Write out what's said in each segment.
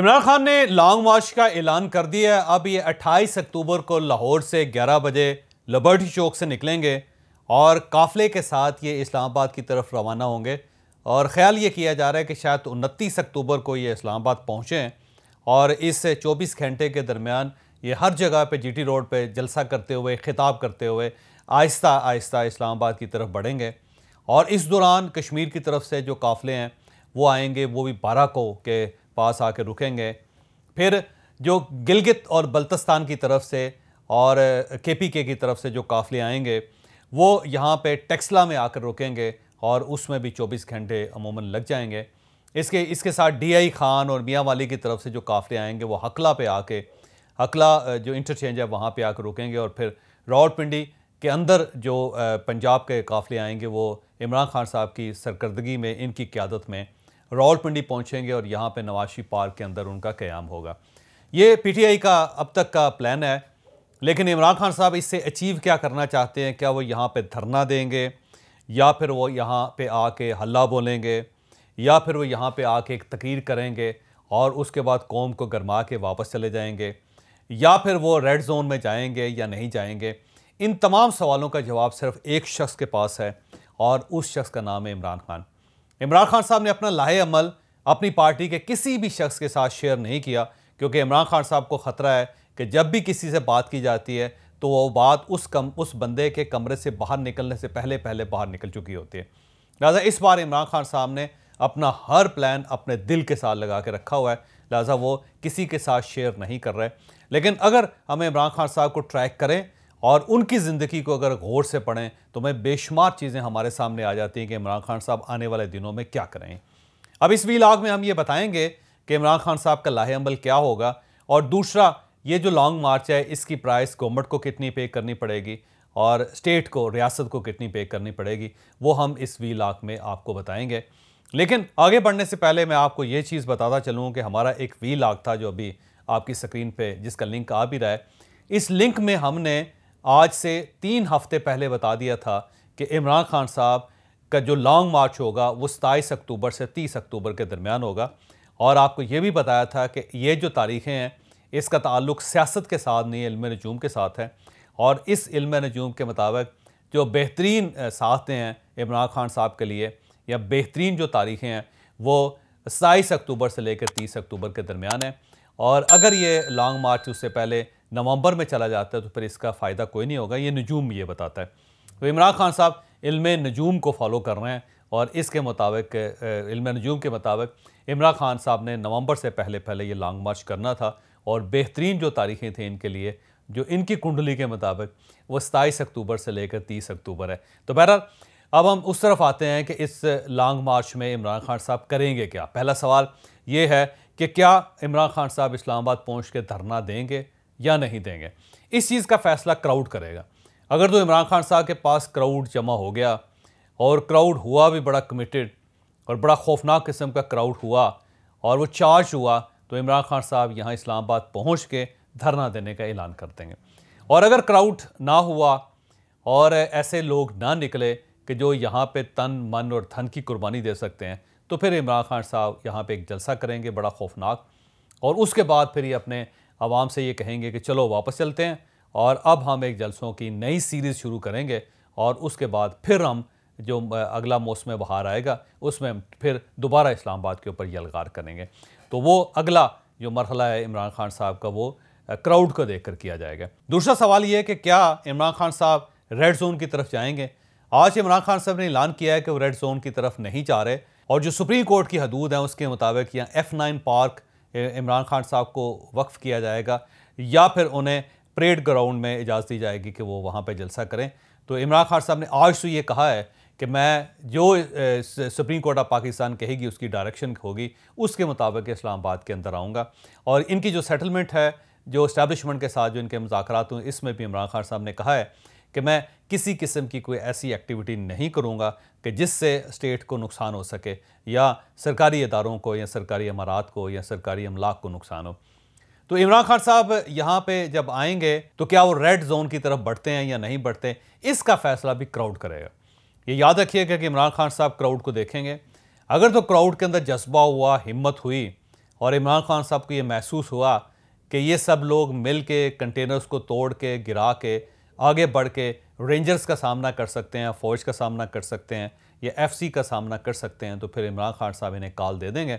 इमरान खान ने लॉन्ग मार्च का ऐलान कर दिया है अब ये 28 अक्टूबर को लाहौर से 11 बजे लिबर्टी चौक से निकलेंगे और काफ़िले के साथ ये इस्लामाबाद की तरफ रवाना होंगे और ख्याल ये किया जा रहा है कि शायद उनतीस अक्टूबर को ये इस्लामाबाद पहुँचें और इस चौबीस घंटे के दरमियान ये हर जगह पे जीटी रोड पे जलसा करते हुए ख़िताब करते हुए आहिस्ता आहिस्ता इस्लामाबाद की तरफ बढ़ेंगे और इस दौरान कश्मीर की तरफ से जो काफ़िले हैं वो आएंगे वो भी बारह को के पास आके रुकेंगे फिर जो गिलगित और बल्तस्तान की तरफ से और के पी के की तरफ से जो काफ़ले आएंगे वो यहाँ पे टेक्सला में आकर रुकेंगे और उसमें भी 24 घंटे अमूमन लग जाएंगे इसके इसके साथ डीआई खान और मियाँ वाली की तरफ से जो काफ़ले आएंगे वो हकला पे आके हकला जो इंटरचेंज है वहाँ पे आकर रुकेंगे और फिर रावलपिंडी के अंदर जो पंजाब के काफ़ले आएंगे वो इमरान खान साहब की सरकर्दगी में इनकी क्यादत में रावलपिंडी पहुंचेंगे और यहाँ पे नवाशी पार्क के अंदर उनका क्याम होगा ये पीटीआई का अब तक का प्लान है लेकिन इमरान खान साहब इससे अचीव क्या करना चाहते हैं क्या वो यहाँ पे धरना देंगे या फिर वो यहाँ पे आके हल्ला बोलेंगे या फिर वो यहाँ पे आके एक तकरीर करेंगे और उसके बाद कौम को गरमा के वापस चले जाएँगे या फिर वो रेड जोन में जाएंगे या नहीं जाएंगे इन तमाम सवालों का जवाब सिर्फ एक शख्स के पास है और उस शख्स का नाम है इमरान खान इमरान खान साहब ने अपना लाहे अमल अपनी पार्टी के किसी भी शख्स के साथ शेयर नहीं किया क्योंकि इमरान खान साहब को ख़तरा है कि जब भी किसी से बात की जाती है तो वो बात उस कम उस बंदे के कमरे से बाहर निकलने से पहले पहले बाहर निकल चुकी होती है लिहाजा इस बार इमरान खान साहब ने अपना हर प्लान अपने दिल के साथ लगा के रखा हुआ है लिहाजा वो किसी के साथ शेयर नहीं कर रहे लेकिन अगर हम इमरान खान साहब को ट्रैक करें और उनकी ज़िंदगी को अगर गौर से पढ़ें तो मैं बेशुमार चीज़ें हमारे सामने आ जाती हैं कि इमरान खान साहब आने वाले दिनों में क्या करें अब इस वीलाग में हम ये बताएंगे कि इमरान खान साहब का लाहे अमल क्या होगा और दूसरा ये जो लॉन्ग मार्च है इसकी प्राइस गवर्नमेंट को कितनी पे करनी पड़ेगी और स्टेट को रियासत को कितनी पे करनी पड़ेगी वो हम इस वी लाख में आपको बताएँगे लेकिन आगे बढ़ने से पहले मैं आपको ये चीज़ बताता चलूँ कि हमारा एक वी था जो अभी आपकी स्क्रीन पर जिसका लिंक आ भी रहा है इस लिंक में हमने आज से तीन हफ्ते पहले बता दिया था कि इमरान खान साहब का जो लॉन्ग मार्च होगा वो सताईस अक्टूबर से तीस अक्टूबर के दरमियान होगा और आपको ये भी बताया था कि ये जो तारीखें हैं इसका ताल्लुक सियासत के साथ नहीं इल्म नजूम के साथ है और इस इल्म नजूम के मुताबिक जो बेहतरीन साहते हैं इमरान खान साहब के लिए या बेहतरीन जो तारीखें हैं वो सताईस अक्टूबर से लेकर तीस अक्टूबर के दरमियान है और अगर ये लॉन्ग मार्च उससे पहले नवंबर में चला जाता है तो फिर इसका फ़ायदा कोई नहीं होगा ये नजूम ये बताता है तो इमरान खान साहब इल्म नजूम को फॉलो कर रहे हैं और इसके मुताबिक इल्म नजूम के मुताबिक इमरान खान साहब ने नवंबर से पहले पहले ये लॉन्ग मार्च करना था और बेहतरीन जो तारीखें थी इनके लिए जो इनकी कुंडली के मुताबिक वो सताईस अक्टूबर से लेकर तीस अक्टूबर है तो बहरहाल अब हम उस तरफ आते हैं कि इस लॉन्ग मार्च में इमरान खान साहब करेंगे क्या पहला सवाल ये है कि क्या इमरान खान साहब इस्लामाबाद पहुँच के धरना देंगे या नहीं देंगे इस चीज़ का फैसला क्राउड करेगा अगर तो इमरान खान साहब के पास क्राउड जमा हो गया और क्राउड हुआ भी बड़ा कमिटेड और बड़ा खौफनाक किस्म का क्राउड हुआ और वो चार्ज हुआ तो इमरान खान साहब यहाँ इस्लामाबाद पहुँच के धरना देने का ऐलान कर देंगे और अगर क्राउड ना हुआ और ऐसे लोग ना निकले कि जो यहाँ पे तन मन और धन की कुर्बानी दे सकते हैं तो फिर इमरान खान साहब यहाँ पे एक जलसा करेंगे बड़ा खौफनाक और उसके बाद फिर ये अपने आवाम से ये कहेंगे कि चलो वापस चलते हैं और अब हम एक जलसों की नई सीरीज़ शुरू करेंगे और उसके बाद फिर हम जो अगला मौसम बहार आएगा उसमें फिर दोबारा इस्लामाबाद के ऊपर यलगार करेंगे तो वो अगला जो मरहला है इमरान खान साहब का वो क्राउड को देख कर किया जाएगा दूसरा सवाल ये है कि क्या इमरान खान साहब रेड जोन की तरफ जाएंगे आज इमरान खान साहब ने ऐलान किया है कि वो रेड जोन की तरफ नहीं जा रहे और जो सुप्रीम कोर्ट की हदूद है उसके मुताबिक यहाँ F nine park Imran Khan sahab को वक्फ किया जाएगा या फिर उन्हें परेड ग्राउंड में इजाज़त दी जाएगी कि वो वहाँ पर जलसा करें तो इमरान खान साहब ने आज तो ये कहा है कि मैं जो सुप्रीम कोर्ट ऑफ पाकिस्तान कहेगी उसकी डायरेक्शन होगी उसके मुताबिक इस्लामाबाद के अंदर आऊँगा और इनकी जो सेटलमेंट है जो इस्टेबलिशमेंट के साथ जो इनके मुजाकर हुए इसमें भी इमरान खान साहब ने कहा है कि मैं किसी किस्म की कोई ऐसी एक्टिविटी नहीं करूँगा कि जिससे स्टेट को नुकसान हो सके या सरकारी इदारों को या सरकारी अमारात को या सरकारी अमलाक को नुकसान हो तो इमरान खान साहब यहाँ पे जब आएंगे तो क्या वो रेड जोन की तरफ बढ़ते हैं या नहीं बढ़ते इसका फैसला भी क्राउड करेगा ये याद रखिएगा कि इमरान खान साहब क्राउड को देखेंगे अगर तो क्राउड के अंदर जज्बा हुआ हिम्मत हुई और इमरान खान साहब को ये महसूस हुआ कि ये सब लोग मिल के कंटेनर्स को तोड़ के गिरा के आगे बढ़ के रेंजर्स का सामना कर सकते हैं फौज का सामना कर सकते हैं या एफसी का सामना कर सकते हैं तो फिर इमरान खान साहब इन्हें कॉल दे देंगे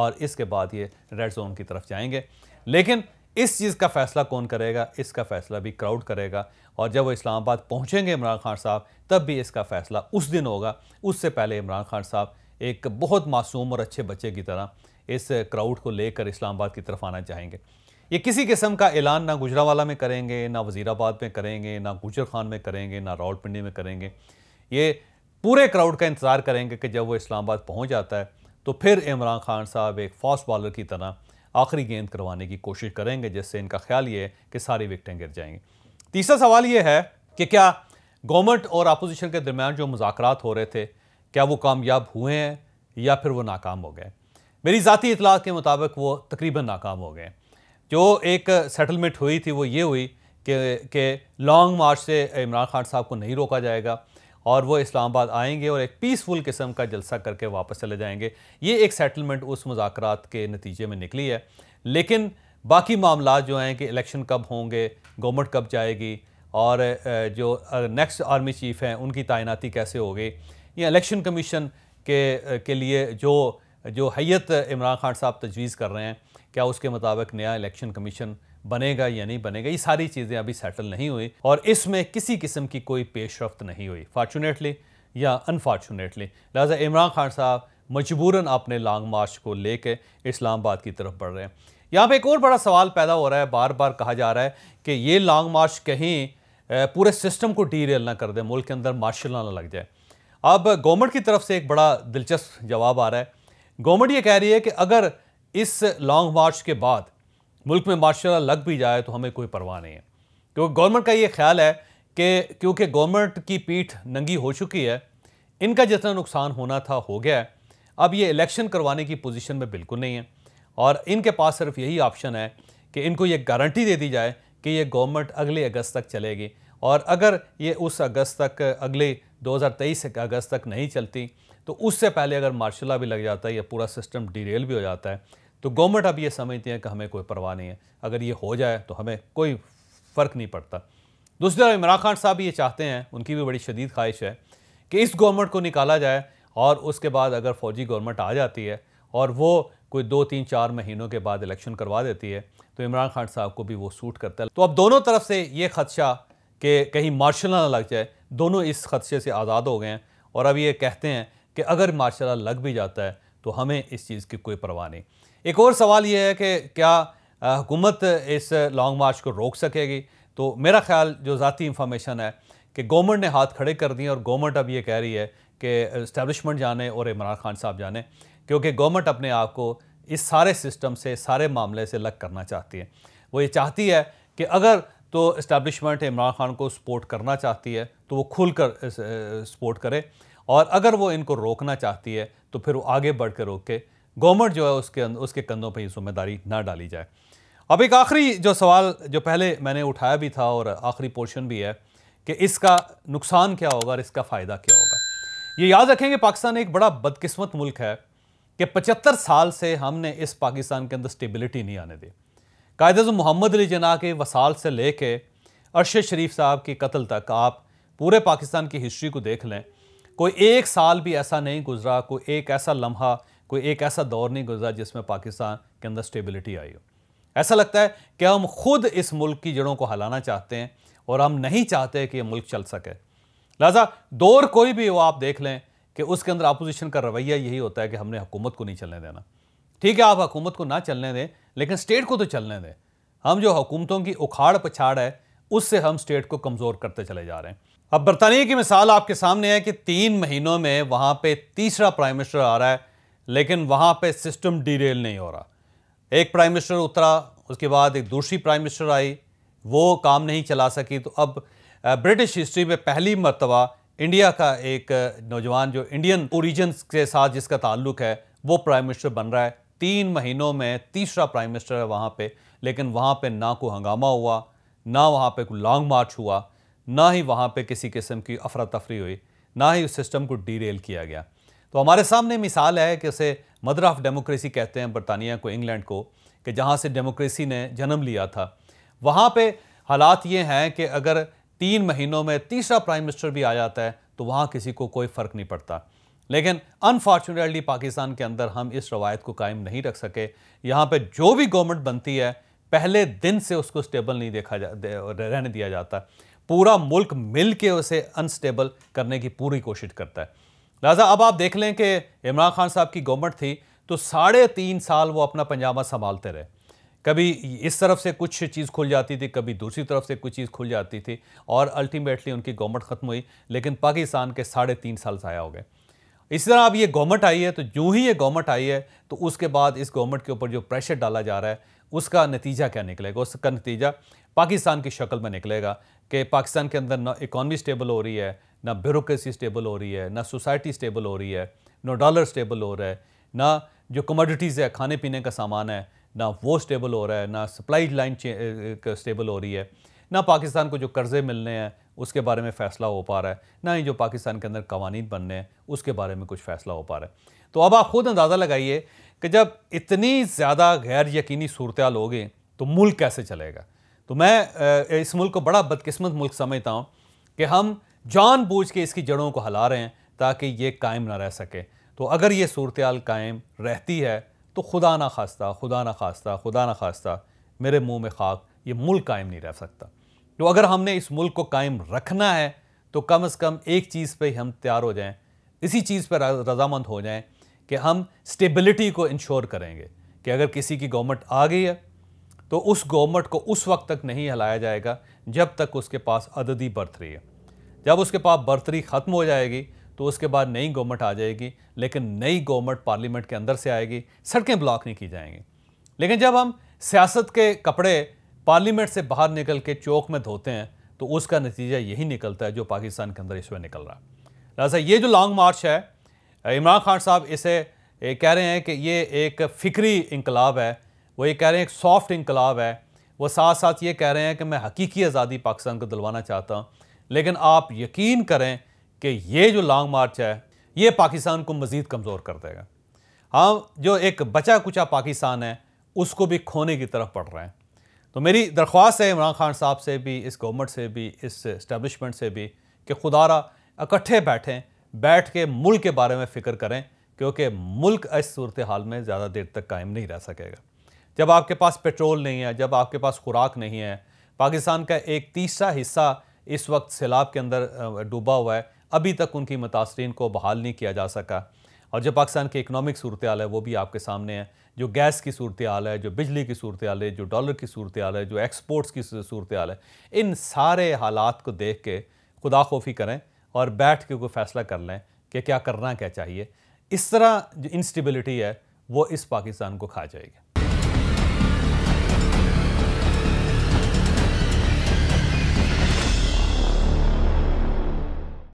और इसके बाद ये रेड जोन की तरफ जाएंगे लेकिन इस चीज़ का फैसला कौन करेगा इसका फैसला भी क्राउड करेगा और जब वो इस्लामाबाद पहुँचेंगे इमरान खान साहब तब भी इसका फैसला उस दिन होगा उससे पहले इमरान खान साहब एक बहुत मासूम और अच्छे बच्चे की तरह इस क्राउड को लेकर इस्लामाबाद की तरफ आना चाहेंगे ये किसी किस्म का ऐलान ना गुजरावाला में करेंगे ना वजीराबाद में करेंगे ना गुजर खान में करेंगे ना रावलपिंडी में करेंगे ये पूरे क्राउड का इंतज़ार करेंगे कि जब वो इस्लामाबाद पहुंच जाता है तो फिर इमरान खान साहब एक फास्ट बॉलर की तरह आखिरी गेंद करवाने की कोशिश करेंगे जिससे इनका ख्याल ये है कि सारी विकटें गिर जाएंगी तीसरा सवाल ये है कि क्या गवर्नमेंट और अपोजिशन के दरमियान जो मुजात हो रहे थे क्या वो कामयाब हुए हैं या फिर वो नाकाम हो गए मेरी ज़ाती इतलात के मुताबिक वो तकरीबन नाकाम हो गए जो एक सेटलमेंट हुई थी वो ये हुई कि कि लॉन्ग मार्च से इमरान खान साहब को नहीं रोका जाएगा और वो इस्लामाबाद आएंगे और एक पीसफुल किस्म का जलसा करके वापस चले जाएंगे ये एक सेटलमेंट उस मुजाकर के नतीजे में निकली है लेकिन बाकी मामला जो हैं कि इलेक्शन कब होंगे गवर्नमेंट कब जाएगी और जो नेक्स्ट आर्मी चीफ़ हैं उनकी तैनाती कैसे होगी या इलेक्शन कमीशन के के लिए जो जो हैत इमरान खान साहब तजवीज़ कर रहे हैं क्या उसके मुताबिक नया इलेक्शन कमीशन बनेगा या नहीं बनेगा ये सारी चीज़ें अभी सेटल नहीं हुई और इसमें किसी किस्म की कोई पेशरफ्त नहीं हुई फार्चुनेटली या अनफॉर्चुनेटली लिहाजा इमरान खान साहब मजबूरन अपने लॉन्ग मार्च को लेकर इस्लामाबाद की तरफ बढ़ रहे हैं यहाँ पे एक और बड़ा सवाल पैदा हो रहा है बार बार कहा जा रहा है कि ये लॉन्ग मार्च कहीं पूरे सिस्टम को डीरेल ना कर दे मुल्क के अंदर मार्शल ना लग जाए अब गवर्नमेंट की तरफ से एक बड़ा दिलचस्प जवाब आ रहा है गवर्नमेंट ये कह रही है कि अगर इस लॉन्ग मार्च के बाद मुल्क में मार्शल लग भी जाए तो हमें कोई परवाह नहीं है क्योंकि गवर्नमेंट का ये ख्याल है कि क्योंकि गवर्नमेंट की पीठ नंगी हो चुकी है इनका जितना नुकसान होना था हो गया है अब ये इलेक्शन करवाने की पोजीशन में बिल्कुल नहीं है और इनके पास सिर्फ यही ऑप्शन है कि इनको ये गारंटी दे दी जाए कि ये गवर्नमेंट अगले अगस्त तक चलेगी और अगर ये उस अगस्त तक अगले 2023 अगस्त तक नहीं चलती तो उससे पहले अगर मार्शला भी लग जाता है या पूरा सिस्टम डिरेल भी हो जाता है तो गवर्नमेंट अब ये समझते हैं कि हमें कोई परवाह नहीं है अगर ये हो जाए तो हमें कोई फ़र्क नहीं पड़ता दूसरी तरफ इमरान खान साहब ये चाहते हैं उनकी भी बड़ी शदीद ख्वाहिश है कि इस गवर्नमेंट को निकाला जाए और उसके बाद अगर फौजी गवर्नमेंट आ जाती है और वो कोई दो तीन चार महीनों के बाद इलेक्शन करवा देती है तो इमरान खान साहब को भी वो सूट करता है तो अब दोनों तरफ से ये खदशा कि कहीं मार्शल ना लग जाए दोनों इस खदशे से आज़ाद हो गए हैं और अब ये कहते हैं कि अगर मार्शल लग भी जाता है तो हमें इस चीज़ की कोई परवाह नहीं एक और सवाल ये है कि क्या हुकूमत इस लॉन्ग मार्च को रोक सकेगी तो मेरा ख्याल जो ज़ाती इंफॉर्मेशन है कि गवर्नमेंट ने हाथ खड़े कर दिए और गवर्नमेंट अब ये कह रही है कि इस्टेबलिशमेंट जाने और इमरान खान साहब जाने क्योंकि गवर्नमेंट अपने आप को इस सारे सिस्टम से सारे मामले से लग करना चाहती है वो ये चाहती है कि अगर तो इस्टेबलिशमेंट इमरान खान को सपोर्ट करना चाहती है तो वो खुल कर सपोर्ट करे और अगर वो इनको रोकना चाहती है तो फिर वो आगे बढ़ कर रोक के गवर्नमेंट जो है उसके अं-, उसके कंधों पर ये जिम्मेदारी ना डाली जाए अब एक आखिरी जो सवाल जो पहले मैंने उठाया भी था और आखिरी पोर्शन भी है कि इसका नुकसान क्या होगा और इसका फ़ायदा क्या होगा ये याद रखेंगे पाकिस्तान एक बड़ा बदकिस्मत मुल्क है कि पचहत्तर साल से हमने इस पाकिस्तान के अंदर स्टेबिलिटी नहीं आने दी कायद मोहम्मद अली जना के वसाल से ले कर अरशद शरीफ साहब के कत्ल तक आप पूरे पाकिस्तान की हिस्ट्री को देख लें कोई एक साल भी ऐसा नहीं गुजरा कोई एक ऐसा लम्हा कोई एक ऐसा दौर नहीं गुजरा जिसमें पाकिस्तान के अंदर स्टेबिलिटी आई हो ऐसा लगता है कि हम खुद इस मुल्क की जड़ों को हलाना चाहते हैं और हम नहीं चाहते कि ये मुल्क चल सके लिहाजा दौर कोई भी हो आप देख लें कि उसके अंदर अपोजिशन का रवैया यही होता है कि हमने हुकूमत को नहीं चलने देना ठीक है आप हुकूमत को ना चलने दें लेकिन स्टेट को तो चलने दें हम जो हुकूमतों की उखाड़ पछाड़ है उससे हम स्टेट को कमज़ोर करते चले जा रहे हैं अब बरतानिया की मिसाल आपके सामने है कि तीन महीनों में वहाँ पे तीसरा प्राइम मिनिस्टर आ रहा है लेकिन वहाँ पे सिस्टम डीरेल नहीं हो रहा एक प्राइम मिनिस्टर उतरा उसके बाद एक दूसरी प्राइम मिनिस्टर आई वो काम नहीं चला सकी तो अब ब्रिटिश हिस्ट्री में पहली मरतबा इंडिया का एक नौजवान जो इंडियन ओरिजन के साथ जिसका ताल्लुक है वो प्राइम मिनिस्टर बन रहा है तीन महीनों में तीसरा प्राइम मिनिस्टर है वहाँ पर लेकिन वहाँ पर ना कोई हंगामा हुआ ना वहाँ पर कोई लॉन्ग मार्च हुआ ना ही वहाँ पर किसी किस्म की अफरा तफरी हुई ना ही उस सिस्टम को डीरेल किया गया तो हमारे सामने मिसाल है कि उसे मदर ऑफ़ डेमोक्रेसी कहते हैं बरतानिया को इंग्लैंड को कि जहाँ से डेमोक्रेसी ने जन्म लिया था वहाँ पर हालात ये हैं कि अगर तीन महीनों में तीसरा प्राइम मिनिस्टर भी आ जाता है तो वहाँ किसी को कोई फ़र्क नहीं पड़ता लेकिन अनफॉर्चुनेटली पाकिस्तान के अंदर हम इस रवायत को कायम नहीं रख सके यहाँ पे जो भी गवर्नमेंट बनती है पहले दिन से उसको स्टेबल नहीं देखा जा रहने दिया जाता पूरा मुल्क मिल के उसे अनस्टेबल करने की पूरी कोशिश करता है लिहाजा अब आप देख लें कि इमरान खान साहब की गवर्नमेंट थी तो साढ़े तीन साल वो अपना पंजामा संभालते रहे कभी इस तरफ से कुछ चीज़ खुल जाती थी कभी दूसरी तरफ से कुछ चीज़ खुल जाती थी और अल्टीमेटली उनकी गवर्नमेंट ख़त्म हुई लेकिन पाकिस्तान के साढ़े तीन साल ज़ाया हो गए इसी तरह अब ये गवर्नमेंट आई है तो जो ही ये गवर्नमेंट आई है तो उसके बाद इस गवर्नमेंट के ऊपर जो प्रेशर डाला जा रहा है उसका नतीजा क्या निकलेगा उसका नतीजा पाकिस्तान की शक्ल में निकलेगा कि पाकिस्तान के अंदर ना इकॉनमी स्टेबल हो रही है ना ब्यूरोसी स्टेबल हो रही है ना सोसाइटी स्टेबल हो रही है ना डॉलर स्टेबल हो रहा है ना जो कमोडिटीज़ है खाने पीने का सामान है ना वो स्टेबल हो रहा है ना सप्लाई लाइन स्टेबल हो रही है ना पाकिस्तान को जो कर्ज़े मिलने हैं उसके बारे में फ़ैसला हो पा रहा है ना ही जो पाकिस्तान के अंदर कवानीन बनने हैं उसके बारे में कुछ फ़ैसला हो पा रहा है तो अब आप ख़ुद अंदाज़ा लगाइए कि जब इतनी ज़्यादा गैर यकीनी सूरत होगी तो मुल्क कैसे चलेगा तो मैं इस मुल्क को बड़ा बदकिस्मत मुल्क समझता हूँ कि हम जान बूझ के इसकी जड़ों को हिला रहे हैं ताकि ये कायम ना रह सके तो अगर ये सूरत कायम रहती है तो खुदा ना खास्ता खुदा ना खास्ता खुदा ना खास्ता मेरे मुंह में खाक ये मुल्क कायम नहीं रह सकता तो अगर हमने इस मुल्क को कायम रखना है तो कम अज़ कम एक चीज़ पर हम तैयार हो जाएँ इसी चीज़ पर रजामंद हो जाएँ कि हम स्टेबिलिटी को इंश्योर करेंगे कि अगर किसी की गवर्नमेंट आ गई है तो उस गवर्नमेंट को उस वक्त तक नहीं हिलाया जाएगा जब तक उसके पास अददी बर्थरी है जब उसके पास बर्थरी ख़त्म हो जाएगी तो उसके बाद नई गवर्नमेंट आ जाएगी लेकिन नई गवर्नमेंट पार्लियामेंट के अंदर से आएगी सड़कें ब्लॉक नहीं की जाएंगी लेकिन जब हम सियासत के कपड़े पार्लियामेंट से बाहर निकल के चौक में धोते हैं तो उसका नतीजा यही निकलता है जो पाकिस्तान के अंदर इस वक्त निकल रहा है लिहाजा ये जो लॉन्ग मार्च है इमरान खान साहब इसे कह रहे हैं कि ये एक फ़िक्री इनकलाब है वो ये कह रहे हैं एक सॉफ्ट इनकलाब है वो साथ साथ ये कह रहे हैं कि मैं हकीकी आज़ादी पाकिस्तान को दिलवाना चाहता हूँ लेकिन आप यकीन करें कि ये जो लॉन्ग मार्च है ये पाकिस्तान को मज़ीद कमज़ोर कर देगा हाँ जो एक बचा कुचा पाकिस्तान है उसको भी खोने की तरफ पड़ रहे हैं तो मेरी दरख्वास्त है इमरान खान साहब से भी इस गवर्नमेंट से भी इस इस्टेबलिशमेंट से भी कि खुदा इकट्ठे बैठें बैठ के मुल्क के बारे में फ़िक्र करें क्योंकि मुल्क इस सूरत हाल में ज़्यादा देर तक कायम नहीं रह सकेगा जब आपके पास पेट्रोल नहीं है जब आपके पास खुराक नहीं है पाकिस्तान का एक तीसरा हिस्सा इस वक्त सैलाब के अंदर डूबा हुआ है अभी तक उनकी मुतासरीन को बहाल नहीं किया जा सका और जो पाकिस्तान की इकनॉमिक सूरत हाल है वो भी आपके सामने है जो गैस की सूरत हाल है जो बिजली की सूरत हाल है जो डॉलर की सूरत हाल है जो एक्सपोर्ट्स की सूरत हाल है इन सारे हालात को देख के खुदा खोफी करें और बैठ के कोई फैसला कर लें कि क्या करना क्या चाहिए इस तरह जो इंस्टेबिलिटी है वो इस पाकिस्तान को खा जाएगी